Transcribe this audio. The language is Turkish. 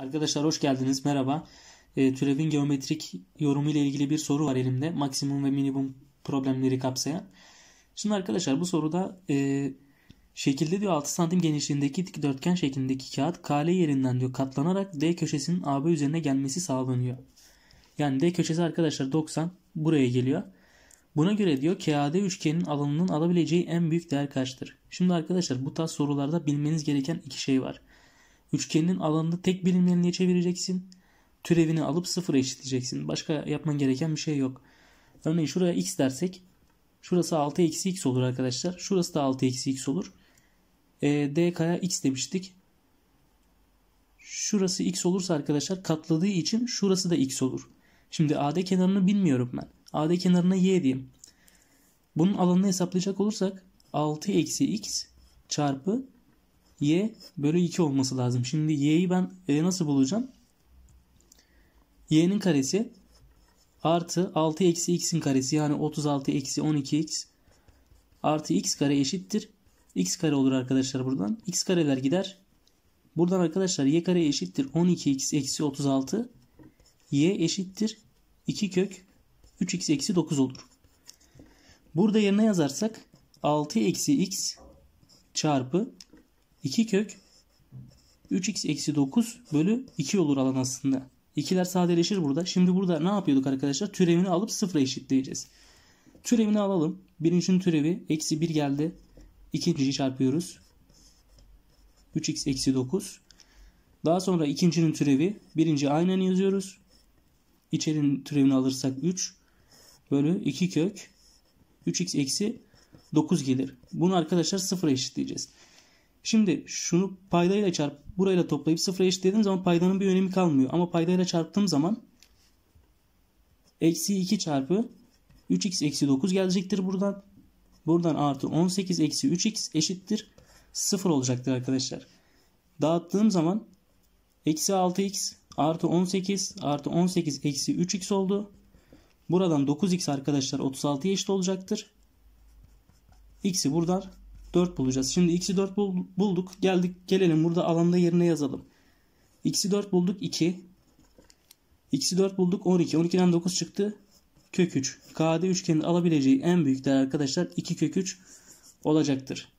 Arkadaşlar hoş geldiniz. Merhaba. E, türevin geometrik yorumu ile ilgili bir soru var elimde. Maksimum ve minimum problemleri kapsayan. Şimdi arkadaşlar bu soruda e, şekilde diyor 6 santim genişliğindeki dikdörtgen şeklindeki kağıt kale yerinden diyor katlanarak D köşesinin AB üzerine gelmesi sağlanıyor. Yani D köşesi arkadaşlar 90 buraya geliyor. Buna göre diyor KAD üçgenin alanının alabileceği en büyük değer kaçtır? Şimdi arkadaşlar bu tarz sorularda bilmeniz gereken iki şey var. Üçgenin alanını tek bilinmeyenliğe çevireceksin. Türevini alıp sıfıra eşitleyeceksin. Başka yapman gereken bir şey yok. Örneğin şuraya x dersek şurası 6 eksi x olur arkadaşlar. Şurası da 6 eksi x olur. E, dk'ya x demiştik. Şurası x olursa arkadaşlar katladığı için şurası da x olur. Şimdi AD kenarını bilmiyorum ben. AD kenarına y diyeyim. Bunun alanını hesaplayacak olursak 6 eksi x çarpı y bölü 2 olması lazım. Şimdi y'yi ben e, nasıl bulacağım? y'nin karesi artı 6 eksi x'in karesi yani 36 eksi 12x artı x kare eşittir. x kare olur arkadaşlar buradan. x kareler gider. Buradan arkadaşlar y kare eşittir 12x eksi 36 y eşittir 2 kök 3x eksi 9 olur. Burada yerine yazarsak 6 eksi x çarpı 2 kök 3x eksi 9 bölü 2 olur alan aslında. İkiler sadeleşir burada. Şimdi burada ne yapıyorduk arkadaşlar? Türevini alıp sıfıra eşitleyeceğiz. Türevini alalım. Birincinin türevi eksi 1 geldi. İkinciyi çarpıyoruz. 3x eksi 9. Daha sonra ikincinin türevi. Birinci aynen yazıyoruz. İçerinin türevini alırsak 3 bölü 2 kök 3x eksi 9 gelir. Bunu arkadaşlar sıfıra eşitleyeceğiz. Şimdi şunu paydayla çarp burayla toplayıp sıfıra eşitlediğim zaman paydanın bir önemi kalmıyor. Ama paydayla çarptığım zaman eksi 2 çarpı 3x eksi 9 gelecektir buradan. Buradan artı 18 eksi 3x eşittir 0 olacaktır arkadaşlar. Dağıttığım zaman eksi 6x artı 18 artı 18 eksi 3x oldu. Buradan 9x arkadaşlar 36'ya eşit olacaktır. X'i buradan 4 bulacağız. Şimdi x'i 4 bul bulduk. Geldik gelelim burada alanda yerine yazalım. x'i 4 bulduk 2. x'i 4 bulduk 12. 12'den 9 çıktı. Kök 3. KD üçgeninde alabileceği en büyük değer arkadaşlar 2 kök 3 olacaktır.